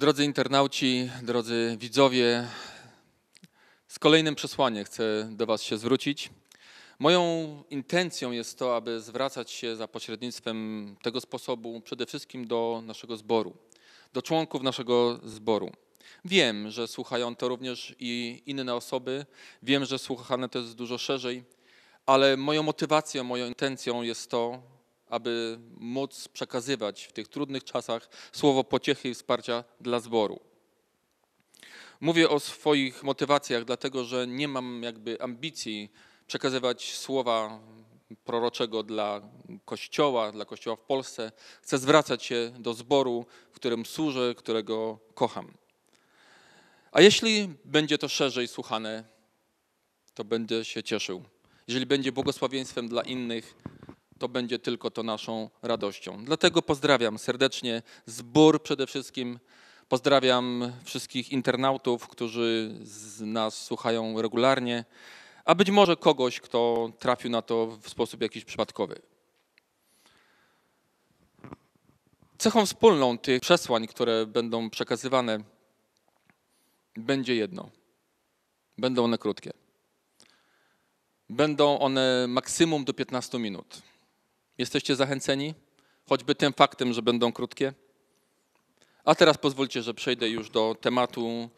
Drodzy internauci, drodzy widzowie, z kolejnym przesłaniem chcę do Was się zwrócić. Moją intencją jest to, aby zwracać się za pośrednictwem tego sposobu przede wszystkim do naszego zboru, do członków naszego zboru. Wiem, że słuchają to również i inne osoby, wiem, że słuchane to jest dużo szerzej, ale moją motywacją, moją intencją jest to, aby móc przekazywać w tych trudnych czasach słowo pociechy i wsparcia dla zboru. Mówię o swoich motywacjach, dlatego że nie mam jakby ambicji przekazywać słowa proroczego dla Kościoła, dla Kościoła w Polsce. Chcę zwracać się do zboru, w którym służę, którego kocham. A jeśli będzie to szerzej słuchane, to będę się cieszył. Jeżeli będzie błogosławieństwem dla innych, to będzie tylko to naszą radością. Dlatego pozdrawiam serdecznie zbór przede wszystkim. Pozdrawiam wszystkich internautów, którzy z nas słuchają regularnie, a być może kogoś, kto trafił na to w sposób jakiś przypadkowy. Cechą wspólną tych przesłań, które będą przekazywane, będzie jedno. Będą one krótkie. Będą one maksimum do 15 minut. Jesteście zachęceni? Choćby tym faktem, że będą krótkie. A teraz pozwólcie, że przejdę już do tematu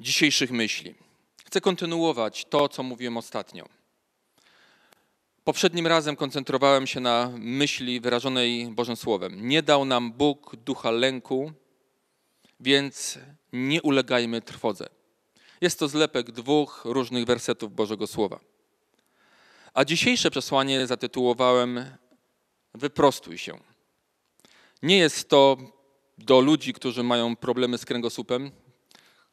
dzisiejszych myśli. Chcę kontynuować to, co mówiłem ostatnio. Poprzednim razem koncentrowałem się na myśli wyrażonej Bożym Słowem. Nie dał nam Bóg ducha lęku, więc nie ulegajmy trwodze. Jest to zlepek dwóch różnych wersetów Bożego Słowa. A dzisiejsze przesłanie zatytułowałem Wyprostuj się. Nie jest to do ludzi, którzy mają problemy z kręgosłupem,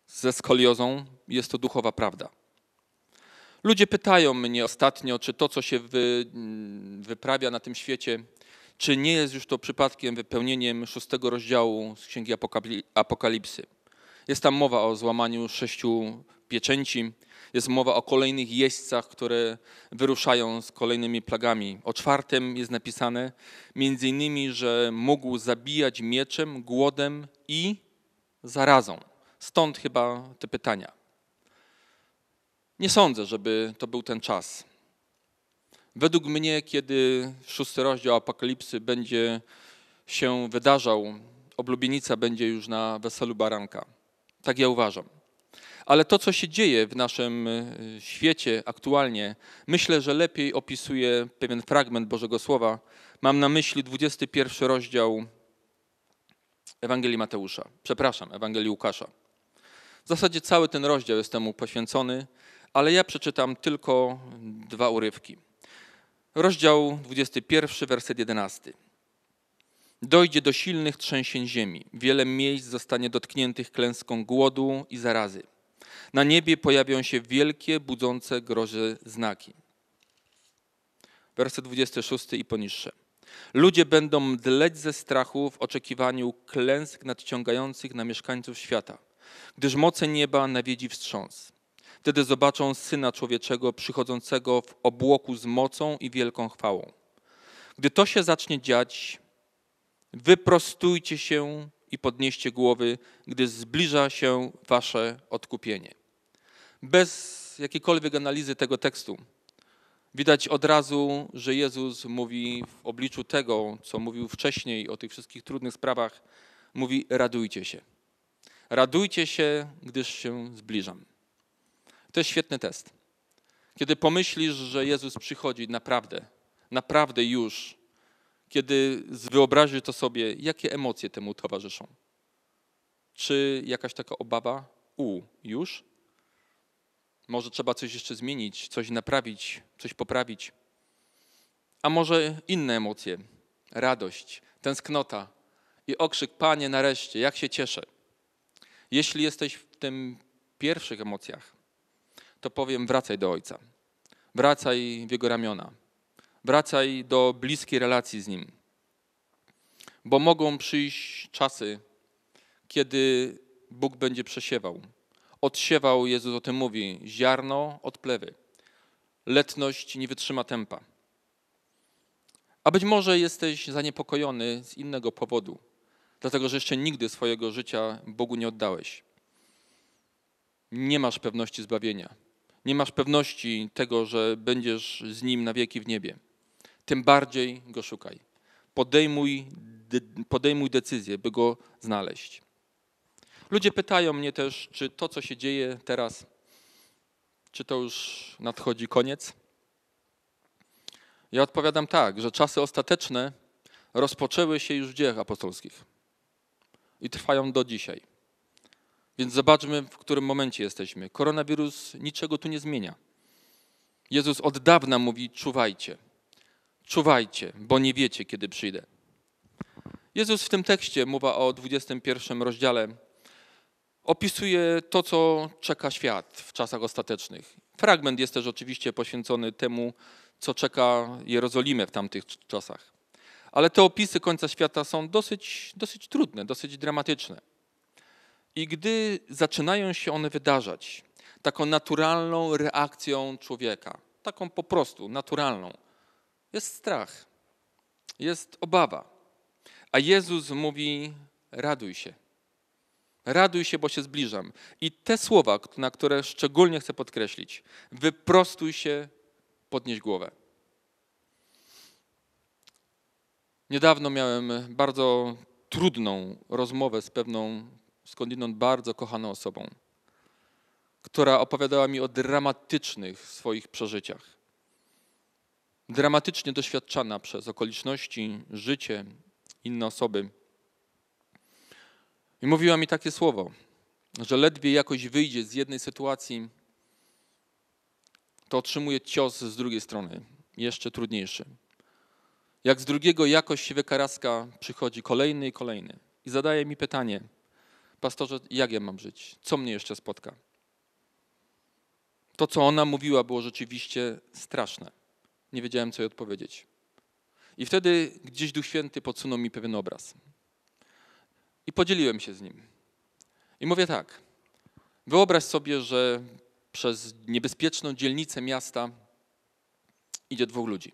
ze skoliozą, jest to duchowa prawda. Ludzie pytają mnie ostatnio, czy to, co się wy, mm, wyprawia na tym świecie, czy nie jest już to przypadkiem wypełnieniem szóstego rozdziału z Księgi Apokalipsy. Jest tam mowa o złamaniu sześciu pieczęci, jest mowa o kolejnych jeźdźcach, które wyruszają z kolejnymi plagami. O czwartym jest napisane między innymi, że mógł zabijać mieczem, głodem i zarazą. Stąd chyba te pytania. Nie sądzę, żeby to był ten czas. Według mnie, kiedy szósty rozdział Apokalipsy będzie się wydarzał, oblubienica będzie już na weselu baranka. Tak ja uważam. Ale to, co się dzieje w naszym e, świecie aktualnie, myślę, że lepiej opisuje pewien fragment Bożego Słowa. Mam na myśli 21 rozdział Ewangelii Mateusza, przepraszam, Ewangelii Łukasza. W zasadzie cały ten rozdział jest temu poświęcony, ale ja przeczytam tylko dwa urywki. Rozdział 21, werset 11. Dojdzie do silnych trzęsień ziemi. Wiele miejsc zostanie dotkniętych klęską głodu i zarazy. Na niebie pojawią się wielkie, budzące grozy znaki. Werset 26 i poniższe. Ludzie będą mdleć ze strachu w oczekiwaniu klęsk nadciągających na mieszkańców świata, gdyż moce nieba nawiedzi wstrząs. Wtedy zobaczą Syna Człowieczego przychodzącego w obłoku z mocą i wielką chwałą. Gdy to się zacznie dziać, wyprostujcie się i podnieście głowy, gdy zbliża się wasze odkupienie. Bez jakiejkolwiek analizy tego tekstu widać od razu, że Jezus mówi w obliczu tego, co mówił wcześniej o tych wszystkich trudnych sprawach, mówi radujcie się. Radujcie się, gdyż się zbliżam. To jest świetny test. Kiedy pomyślisz, że Jezus przychodzi naprawdę, naprawdę już, kiedy wyobraży to sobie, jakie emocje temu towarzyszą. Czy jakaś taka obawa, u, już? Może trzeba coś jeszcze zmienić, coś naprawić, coś poprawić. A może inne emocje, radość, tęsknota i okrzyk, panie, nareszcie, jak się cieszę. Jeśli jesteś w tym pierwszych emocjach, to powiem, wracaj do Ojca. Wracaj w Jego ramiona wracaj do bliskiej relacji z Nim. Bo mogą przyjść czasy, kiedy Bóg będzie przesiewał. Odsiewał, Jezus o tym mówi, ziarno od plewy. Letność nie wytrzyma tempa. A być może jesteś zaniepokojony z innego powodu, dlatego że jeszcze nigdy swojego życia Bogu nie oddałeś. Nie masz pewności zbawienia. Nie masz pewności tego, że będziesz z Nim na wieki w niebie tym bardziej go szukaj. Podejmuj, podejmuj decyzję, by go znaleźć. Ludzie pytają mnie też, czy to, co się dzieje teraz, czy to już nadchodzi koniec. Ja odpowiadam tak, że czasy ostateczne rozpoczęły się już w dziejach apostolskich i trwają do dzisiaj. Więc zobaczmy, w którym momencie jesteśmy. Koronawirus niczego tu nie zmienia. Jezus od dawna mówi: czuwajcie. Czuwajcie, bo nie wiecie, kiedy przyjdę. Jezus w tym tekście, mowa o 21 rozdziale, opisuje to, co czeka świat w czasach ostatecznych. Fragment jest też oczywiście poświęcony temu, co czeka Jerozolimę w tamtych czasach. Ale te opisy końca świata są dosyć, dosyć trudne, dosyć dramatyczne. I gdy zaczynają się one wydarzać, taką naturalną reakcją człowieka, taką po prostu naturalną, jest strach, jest obawa. A Jezus mówi: raduj się. Raduj się, bo się zbliżam. I te słowa, na które szczególnie chcę podkreślić: wyprostuj się, podnieś głowę. Niedawno miałem bardzo trudną rozmowę z pewną, skądinąd bardzo kochaną osobą, która opowiadała mi o dramatycznych swoich przeżyciach dramatycznie doświadczana przez okoliczności, życie, inne osoby. I mówiła mi takie słowo, że ledwie jakoś wyjdzie z jednej sytuacji, to otrzymuje cios z drugiej strony, jeszcze trudniejszy. Jak z drugiego jakoś się wykaraska przychodzi kolejny i kolejny. I zadaje mi pytanie, pastorze, jak ja mam żyć? Co mnie jeszcze spotka? To, co ona mówiła, było rzeczywiście straszne nie wiedziałem, co jej odpowiedzieć. I wtedy gdzieś Duch Święty podsunął mi pewien obraz. I podzieliłem się z nim. I mówię tak. Wyobraź sobie, że przez niebezpieczną dzielnicę miasta idzie dwóch ludzi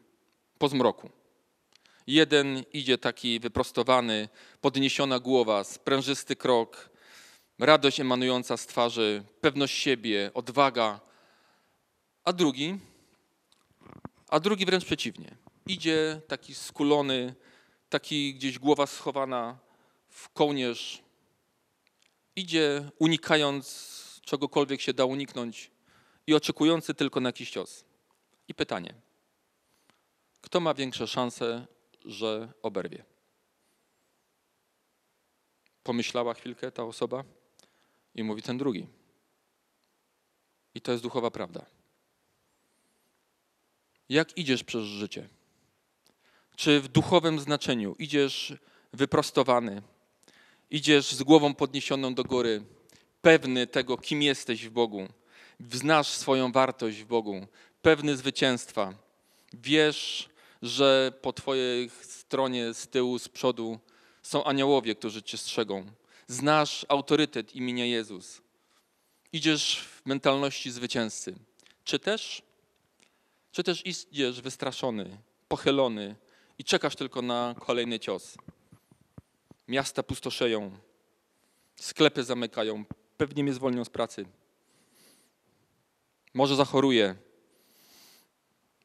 po zmroku. Jeden idzie taki wyprostowany, podniesiona głowa, sprężysty krok, radość emanująca z twarzy, pewność siebie, odwaga, a drugi a drugi wręcz przeciwnie. Idzie taki skulony, taki gdzieś głowa schowana w kołnierz. Idzie unikając czegokolwiek się da uniknąć i oczekujący tylko na jakiś cios. I pytanie, kto ma większe szanse, że oberwie? Pomyślała chwilkę ta osoba i mówi ten drugi. I to jest duchowa prawda jak idziesz przez życie. Czy w duchowym znaczeniu idziesz wyprostowany, idziesz z głową podniesioną do góry, pewny tego, kim jesteś w Bogu, znasz swoją wartość w Bogu, pewny zwycięstwa. Wiesz, że po Twojej stronie, z tyłu, z przodu są aniołowie, którzy Cię strzegą. Znasz autorytet imienia Jezus. Idziesz w mentalności zwycięzcy. Czy też? Czy też idziesz wystraszony, pochylony i czekasz tylko na kolejny cios? Miasta pustoszeją, sklepy zamykają, pewnie mnie zwolnią z pracy. Może zachoruję,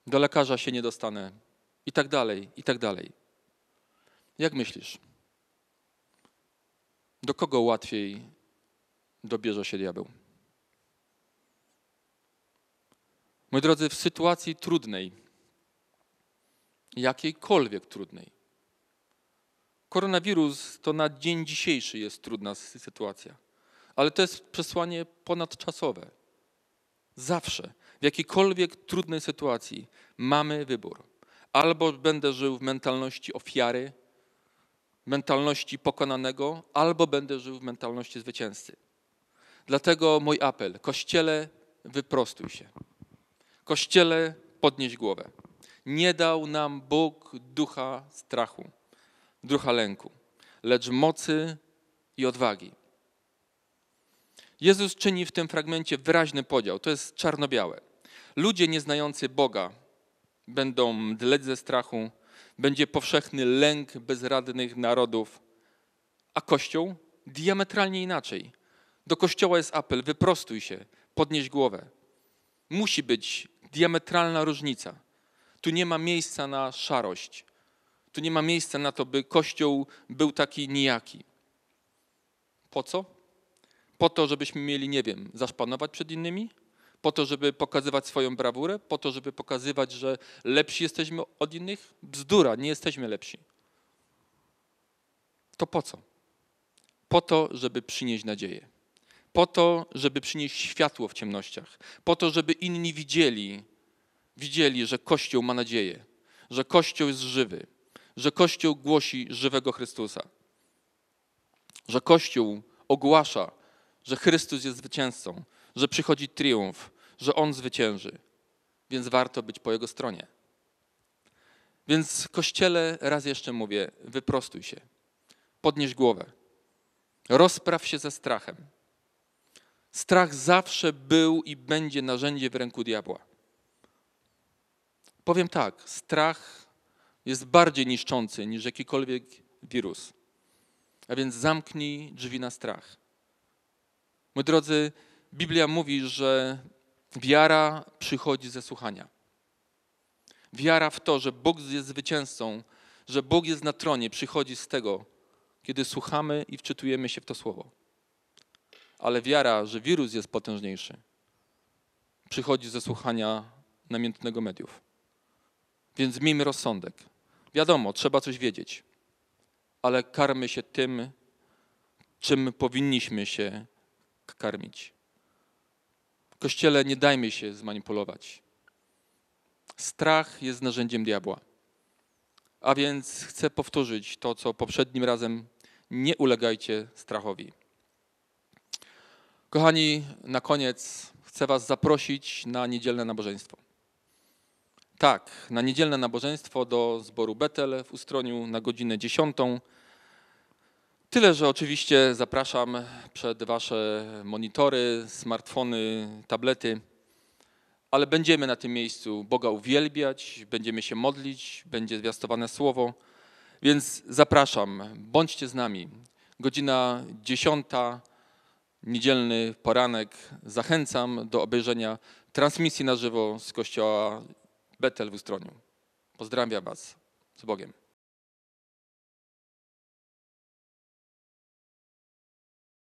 do lekarza się nie dostanę i tak dalej, i tak dalej. Jak myślisz? Do kogo łatwiej dobierze się diabeł? Moi drodzy, w sytuacji trudnej, jakiejkolwiek trudnej, koronawirus to na dzień dzisiejszy jest trudna sytuacja, ale to jest przesłanie ponadczasowe. Zawsze, w jakiejkolwiek trudnej sytuacji, mamy wybór. Albo będę żył w mentalności ofiary, mentalności pokonanego, albo będę żył w mentalności zwycięzcy. Dlatego mój apel: Kościele, wyprostuj się. Kościele, podnieś głowę. Nie dał nam Bóg ducha strachu, ducha lęku, lecz mocy i odwagi. Jezus czyni w tym fragmencie wyraźny podział. To jest czarno-białe. Ludzie nieznający Boga będą mdleć ze strachu, będzie powszechny lęk bezradnych narodów, a Kościół diametralnie inaczej. Do Kościoła jest apel: wyprostuj się, podnieś głowę. Musi być diametralna różnica. Tu nie ma miejsca na szarość. Tu nie ma miejsca na to, by Kościół był taki nijaki. Po co? Po to, żebyśmy mieli, nie wiem, zaszpanować przed innymi? Po to, żeby pokazywać swoją brawurę? Po to, żeby pokazywać, że lepsi jesteśmy od innych? Bzdura, nie jesteśmy lepsi. To po co? Po to, żeby przynieść nadzieję po to, żeby przynieść światło w ciemnościach, po to, żeby inni widzieli, widzieli, że Kościół ma nadzieję, że Kościół jest żywy, że Kościół głosi żywego Chrystusa, że Kościół ogłasza, że Chrystus jest zwycięzcą, że przychodzi triumf, że On zwycięży, więc warto być po Jego stronie. Więc Kościele, raz jeszcze mówię, wyprostuj się, podnieś głowę, rozpraw się ze strachem, Strach zawsze był i będzie narzędzie w ręku diabła. Powiem tak, strach jest bardziej niszczący niż jakikolwiek wirus. A więc zamknij drzwi na strach. Moi drodzy, Biblia mówi, że wiara przychodzi ze słuchania. Wiara w to, że Bóg jest zwycięzcą, że Bóg jest na tronie, przychodzi z tego, kiedy słuchamy i wczytujemy się w to słowo ale wiara, że wirus jest potężniejszy, przychodzi ze słuchania namiętnego mediów. Więc miejmy rozsądek. Wiadomo, trzeba coś wiedzieć, ale karmy się tym, czym powinniśmy się karmić. Kościele, nie dajmy się zmanipulować. Strach jest narzędziem diabła. A więc chcę powtórzyć to, co poprzednim razem: nie ulegajcie strachowi. Kochani, na koniec chcę Was zaprosić na niedzielne nabożeństwo. Tak, na niedzielne nabożeństwo do zboru Betel w Ustroniu na godzinę 10. Tyle, że oczywiście zapraszam przed Wasze monitory, smartfony, tablety, ale będziemy na tym miejscu Boga uwielbiać, będziemy się modlić, będzie zwiastowane słowo, więc zapraszam, bądźcie z nami. Godzina 10 niedzielny poranek zachęcam do obejrzenia transmisji na żywo z kościoła Betel w Ustroniu. Pozdrawiam Was. Z Bogiem.